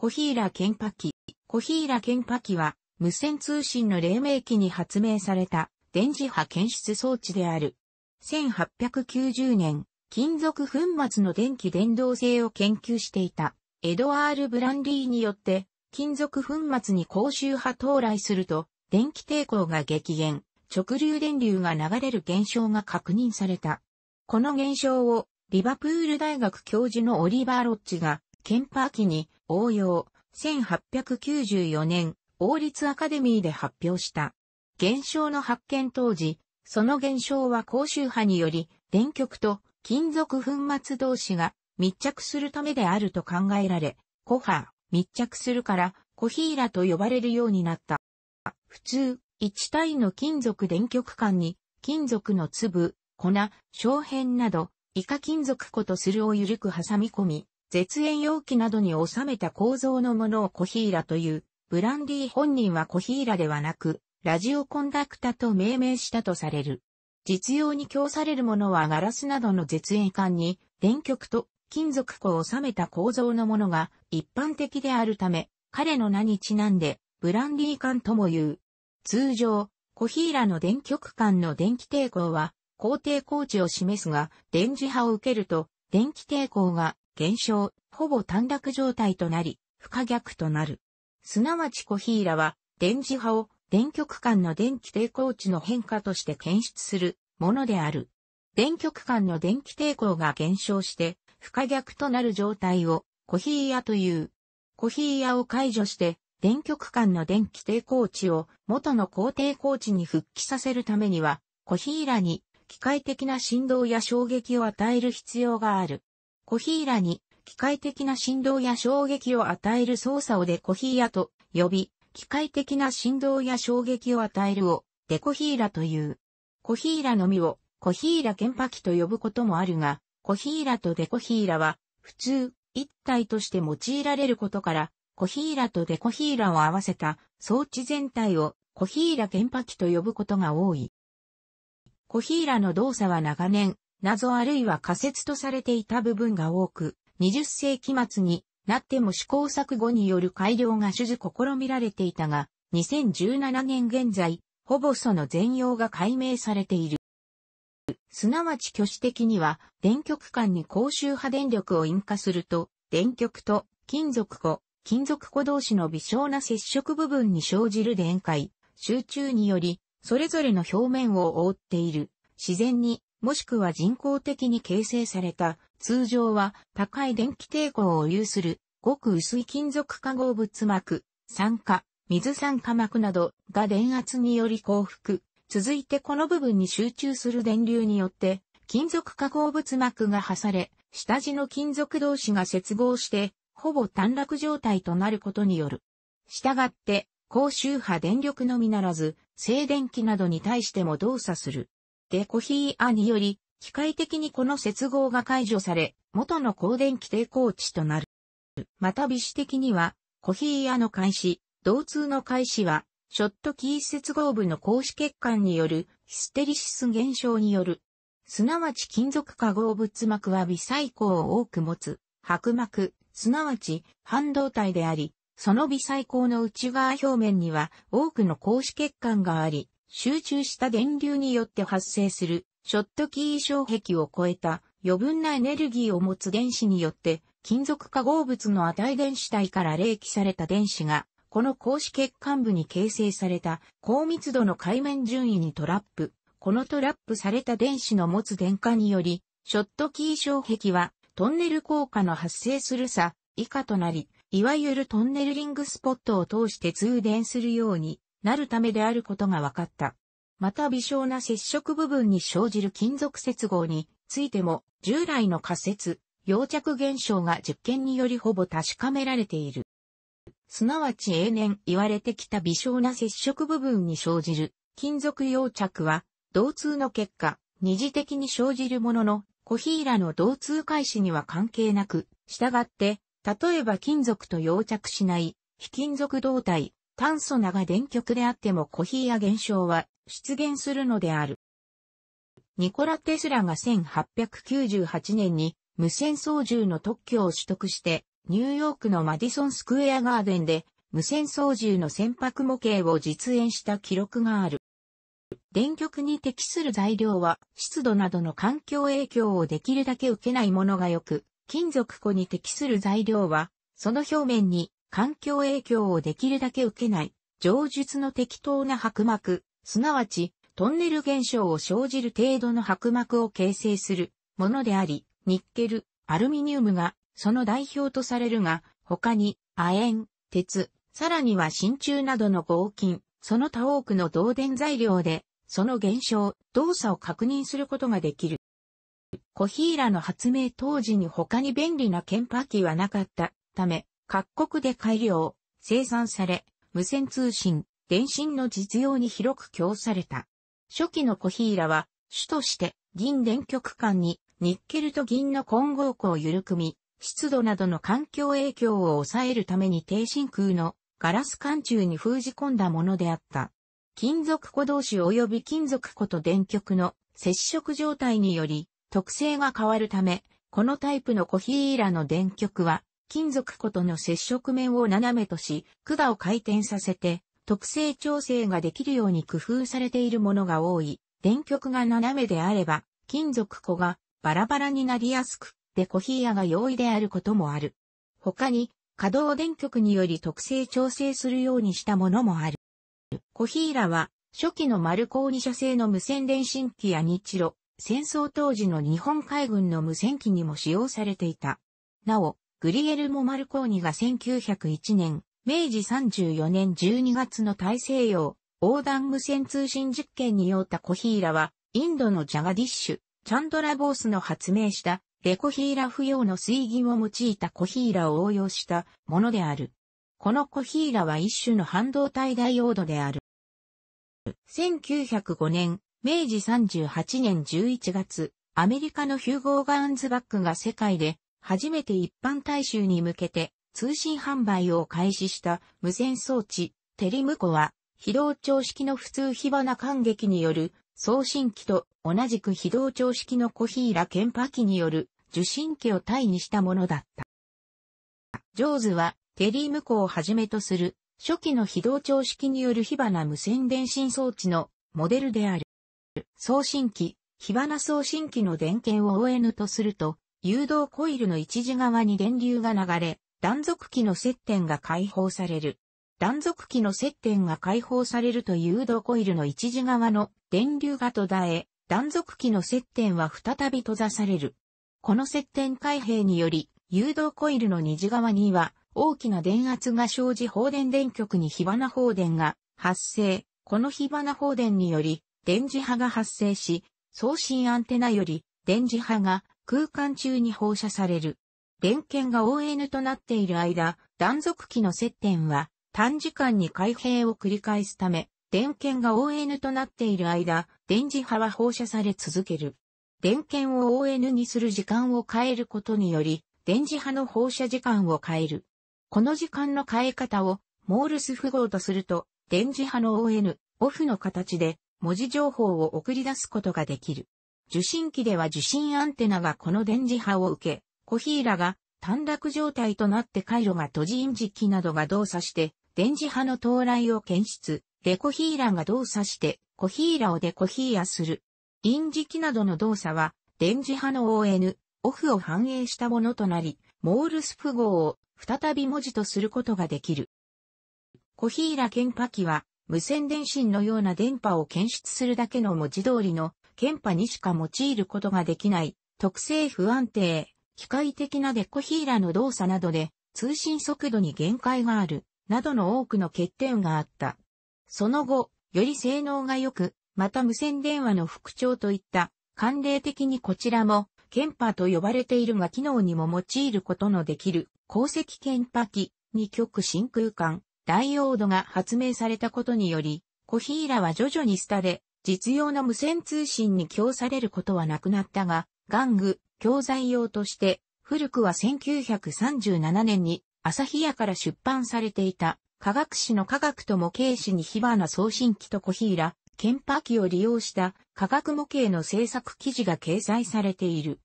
コヒーラ健波機。ーラ健波機は、無線通信の黎明期に発明された電磁波検出装置である。1890年、金属粉末の電気伝導性を研究していた、エドワール・ブランリーによって、金属粉末に高周波到来すると、電気抵抗が激減、直流電流が流れる現象が確認された。この現象を、リバプール大学教授のオリバー・ロッチが、ケンパー機に応用、1894年、王立アカデミーで発表した。現象の発見当時、その現象は高周波により、電極と金属粉末同士が密着するためであると考えられ、コハ、密着するから、コヒーラと呼ばれるようになった。普通、1体の金属電極管に、金属の粒、粉、小片など、イカ金属ことするを緩く挟み込み、絶縁容器などに収めた構造のものをコヒーラという、ブランディ本人はコヒーラではなく、ラジオコンダクタと命名したとされる。実用に供されるものはガラスなどの絶縁管に、電極と金属庫を収めた構造のものが一般的であるため、彼の名にちなんで、ブランディ管とも言う。通常、コヒーラの電極管の電気抵抗は、高程・高値を示すが、電磁波を受けると、電気抵抗が減少、ほぼ短絡状態となり、不可逆となる。すなわちコヒーラは、電磁波を電極間の電気抵抗値の変化として検出するものである。電極間の電気抵抗が減少して、不可逆となる状態をコヒーヤという。コヒーヤを解除して、電極間の電気抵抗値を元の高抵抗値に復帰させるためには、コヒーラに機械的な振動や衝撃を与える必要がある。コヒーラに機械的な振動や衝撃を与える操作をデコヒーラと呼び、機械的な振動や衝撃を与えるをデコヒーラという。コヒーラの実をコヒーラ原ン機と呼ぶこともあるが、コヒーラとデコヒーラは普通一体として用いられることから、コヒーラとデコヒーラを合わせた装置全体をコヒーラ原ン機と呼ぶことが多い。コヒーラの動作は長年謎あるいは仮説とされていた部分が多く、20世紀末になっても試行錯誤による改良が種々試みられていたが、2017年現在、ほぼその全容が解明されている。すなわち挙手的には、電極間に高周波電力を引火すると、電極と金属庫、金属庫同士の微小な接触部分に生じる電解、集中により、それぞれの表面を覆っている、自然にもしくは人工的に形成された、通常は高い電気抵抗を有する、ごく薄い金属化合物膜、酸化、水酸化膜などが電圧により降伏。続いてこの部分に集中する電流によって、金属化合物膜が破され、下地の金属同士が接合して、ほぼ短絡状態となることによる。したがって、高周波電力のみならず、静電気などに対しても動作する。デコヒーアにより、機械的にこの接合が解除され、元の光電気抵抗値となる。また微子的には、コヒーアの開始、導通の開始は、ショットキー接合部の格子欠陥によるヒステリシス現象による。すなわち金属化合物膜は微細胞を多く持つ、白膜、すなわち半導体であり、その微細胞の内側表面には多くの格子欠陥があり、集中した電流によって発生するショットキー障壁を超えた余分なエネルギーを持つ電子によって金属化合物の値電子体から冷気された電子がこの格子血管部に形成された高密度の海面順位にトラップ。このトラップされた電子の持つ電荷により、ショットキー障壁はトンネル効果の発生する差以下となり、いわゆるトンネルリングスポットを通して通電するようになるためであることが分かった。また微小な接触部分に生じる金属接合についても従来の仮説、溶着現象が実験によりほぼ確かめられている。すなわち永年言われてきた微小な接触部分に生じる金属溶着は、導通の結果、二次的に生じるものの、コヒーラの導通開始には関係なく、従って、例えば金属と溶着しない、非金属導体、炭素なが電極であってもコヒーや現象は出現するのである。ニコラ・テスラが1898年に無線操縦の特許を取得して、ニューヨークのマディソンスクエアガーデンで無線操縦の船舶模型を実演した記録がある。電極に適する材料は湿度などの環境影響をできるだけ受けないものがよく、金属庫に適する材料は、その表面に環境影響をできるだけ受けない、上述の適当な白膜、すなわち、トンネル現象を生じる程度の白膜を形成するものであり、ニッケル、アルミニウムがその代表とされるが、他に、亜鉛、鉄、さらには真鍮などの合金、その他多くの導電材料で、その現象、動作を確認することができる。コヒーラの発明当時に他に便利な研波機はなかったため、各国で改良、生産され、無線通信、電信の実用に広く供された。初期のコヒーラは、主として銀電極間にニッケルと銀の混合庫を緩くみ、湿度などの環境影響を抑えるために低真空のガラス管中に封じ込んだものであった。金属庫同士及び金属庫と電極の接触状態により特性が変わるため、このタイプのコヒーラの電極は金属庫との接触面を斜めとし、管を回転させて、特性調整ができるように工夫されているものが多い。電極が斜めであれば、金属庫がバラバラになりやすく、デコヒーヤが容易であることもある。他に、可動電極により特性調整するようにしたものもある。コヒーラは、初期の丸高二社製の無線電信機や日露、戦争当時の日本海軍の無線機にも使用されていた。なお、グリエルモ・マルコーニが1901年、明治34年12月の大西洋、横断無線通信実験に用たコヒーラは、インドのジャガディッシュ、チャンドラボースの発明した、レコヒーラ不要の水銀を用いたコヒーラを応用したものである。このコヒーラは一種の半導体ダイオードである。1905年、明治38年11月、アメリカのヒューゴー・ガーンズバックが世界で初めて一般大衆に向けて通信販売を開始した無線装置、テリムコは、非同調式の普通火花感激による送信機と同じく非同調式のコヒーラ剣波機による受信機を対にしたものだった。ジョーズは、テリムコをはじめとする初期の非同調式による火花無線電信装置のモデルである。送信機、火花送信機の電源を ON とすると、誘導コイルの一時側に電流が流れ、断続機の接点が解放される。断続機の接点が解放されると誘導コイルの一時側の電流が途絶え、断続機の接点は再び閉ざされる。この接点開閉により、誘導コイルの二次側には大きな電圧が生じ放電電極に火花放電が発生。この火花放電により電磁波が発生し、送信アンテナより電磁波が空間中に放射される。電圏が ON となっている間、断続器の接点は短時間に開閉を繰り返すため、電圏が ON となっている間、電磁波は放射され続ける。電圏を ON にする時間を変えることにより、電磁波の放射時間を変える。この時間の変え方をモールス符号とすると、電磁波の ON、オフの形で文字情報を送り出すことができる。受信機では受信アンテナがこの電磁波を受け、コヒーラが短絡状態となって回路が閉じ引磁機などが動作して、電磁波の到来を検出、デコヒーラが動作して、コヒーラをデコヒーラする。引磁機などの動作は、電磁波の ON、オフを反映したものとなり、モールス符号を再び文字とすることができる。コヒーラ検波機は、無線電信のような電波を検出するだけの文字通りのン波にしか用いることができない、特性不安定、機械的なデコヒーラの動作などで、通信速度に限界がある、などの多くの欠点があった。その後、より性能が良く、また無線電話の復調といった、慣例的にこちらも、ン波と呼ばれているが機能にも用いることのできる、鉱石ン波機、に極真空間、ダイオードが発明されたことにより、コヒーラは徐々にスタで実用の無線通信に供されることはなくなったが、玩具、教材用として、古くは1937年に朝日屋から出版されていた科学史の科学と模型史に火花送信機とーヒケンパー機を利用した科学模型の制作記事が掲載されている。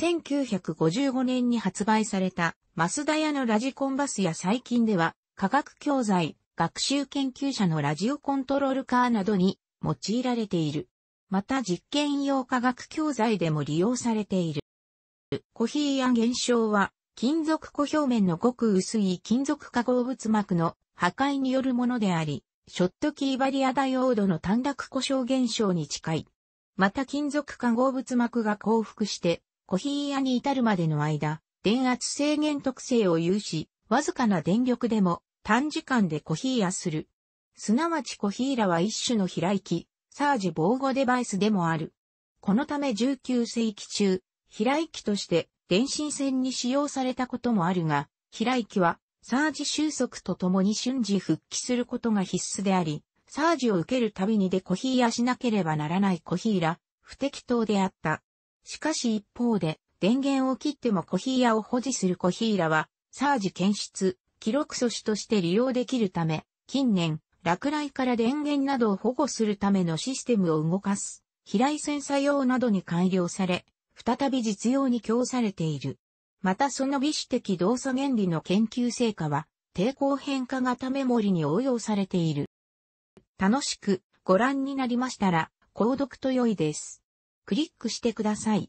1955年に発売されたマスダヤのラジコンバスや最近では科学教材、学習研究者のラジオコントロールカーなどに用いられている。また実験用科学教材でも利用されている。コヒーや現象は、金属固表面のごく薄い金属化合物膜の破壊によるものであり、ショットキーバリアダイオードの短絡故障現象に近い。また金属化合物膜が降伏して、コヒー屋に至るまでの間、電圧制限特性を有し、わずかな電力でも短時間でコヒー屋する。すなわちコヒーラは一種の開き、サージ防護デバイスでもある。このため19世紀中、開きとして電信線に使用されたこともあるが、開きはサージ収束とともに瞬時復帰することが必須であり、サージを受けるたびにでコヒーラしなければならないコヒーラ、不適当であった。しかし一方で、電源を切ってもコヒーラを保持するコヒーラは、サージ検出、記録素子として利用できるため、近年、落雷から電源などを保護するためのシステムを動かす、飛来セサ用などに改良され、再び実用に供されている。またその微視的動作原理の研究成果は、抵抗変化型メモリに応用されている。楽しくご覧になりましたら、購読と良いです。クリックしてください。